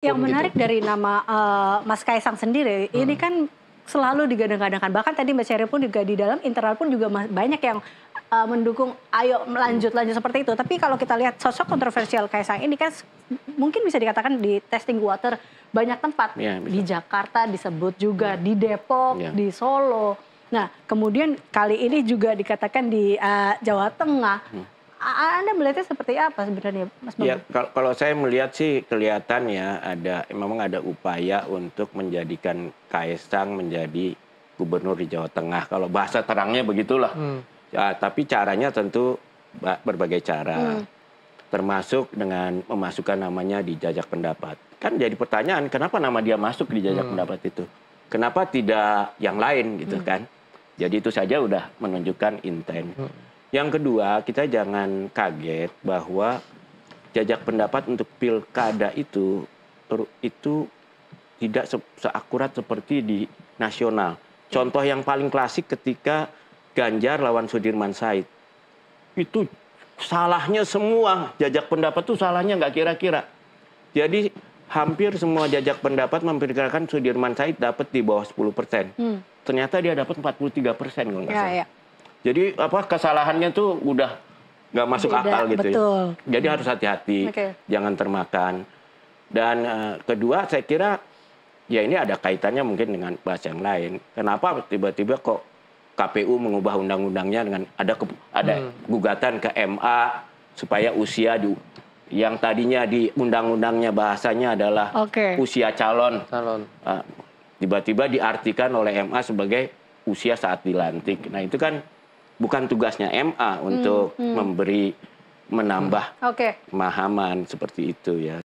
Yang menarik dari nama uh, Mas Kaisang sendiri, hmm. ini kan selalu digadang-gadangkan. Bahkan tadi Mbak Sherry pun juga di dalam internal pun juga banyak yang uh, mendukung ayo lanjut lanjut seperti itu. Tapi kalau kita lihat sosok kontroversial Kaisang ini kan mungkin bisa dikatakan di testing water banyak tempat. Ya, di Jakarta disebut juga, ya. di Depok, ya. di Solo. Nah, kemudian kali ini juga dikatakan di uh, Jawa Tengah. Hmm anda melihatnya seperti apa sebenarnya, Mas ya, Bambang? Ya, kalau saya melihat sih kelihatan ya ada memang ada upaya untuk menjadikan Kaisang menjadi gubernur di Jawa Tengah. Kalau bahasa terangnya begitulah. Hmm. Ya, tapi caranya tentu berbagai cara. Hmm. Termasuk dengan memasukkan namanya di jajak pendapat. Kan jadi pertanyaan kenapa nama dia masuk di jajak hmm. pendapat itu? Kenapa tidak yang lain gitu hmm. kan? Jadi itu saja udah menunjukkan intent. Hmm. Yang kedua, kita jangan kaget bahwa jajak pendapat untuk pilkada itu itu tidak se seakurat seperti di nasional. Contoh yang paling klasik ketika Ganjar lawan Sudirman Said. Itu salahnya semua jajak pendapat itu salahnya nggak kira-kira. Jadi hampir semua jajak pendapat memperkirakan Sudirman Said dapat di bawah 10 persen. Hmm. Ternyata dia dapat 43 puluh kalau nggak ya, salah. Ya, ya. Jadi apa kesalahannya tuh udah nggak masuk Beda, akal gitu. Ya. Betul. Ya. Jadi hmm. harus hati-hati, okay. jangan termakan. Dan uh, kedua saya kira ya ini ada kaitannya mungkin dengan bahas yang lain. Kenapa tiba-tiba kok KPU mengubah undang-undangnya dengan ada ke, ada hmm. gugatan ke MA supaya usia di yang tadinya di undang-undangnya bahasanya adalah okay. usia calon. Calon. Uh, tiba-tiba diartikan oleh MA sebagai usia saat dilantik. Nah, itu kan bukan tugasnya MA hmm, untuk hmm. memberi menambah pemahaman seperti itu ya.